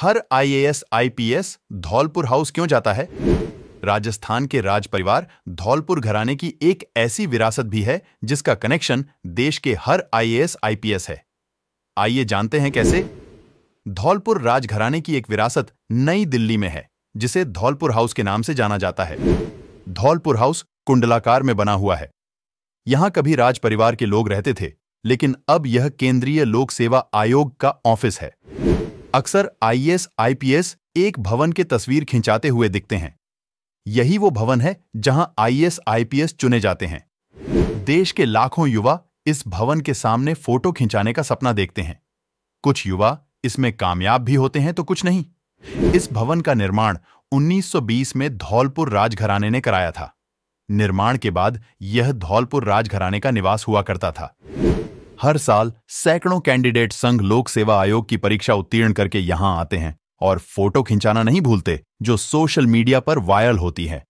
हर IAS IPS Dholpur house क्यों जाता है राजस्थान के राज परिवार धौलपुर घराने की एक ऐसी विरासत भी है जिसका कनेक्शन देश के हर आईएएस आईपीएस है आइए जानते हैं कैसे धौलपुर राज घराने की एक विरासत नई दिल्ली में है जिसे धौलपुर हाउस के नाम से जाना जाता है धौलपुर हाउस कुंडलाकार में बना हुआ है यहां कभी राज परिवार के लोग रहते थे लेकिन अब यह केंद्रीय लोक सेवा आयोग का ऑफिस है अक्सर आईएएस आईपीएस एक भवन के तस्वीर खिंचाते हुए दिखते हैं यही वो भवन है जहां आईएएस आईपीएस चुने जाते हैं देश के लाखों युवा इस भवन के सामने फोटो खिंचाने का सपना देखते हैं कुछ युवा इसमें कामयाब भी होते हैं तो कुछ नहीं इस भवन का निर्माण 1920 में धौलपुर राजघराने ने कराया था निर्माण के बाद यह धौलपुर राजघराने का निवास हुआ करता था हर साल सैकड़ों कैंडिडेट संघ लोक सेवा आयोग की परीक्षा उत्तीर्ण करके यहां आते हैं और फोटो खिंचाना नहीं भूलते जो सोशल मीडिया पर वायरल होती है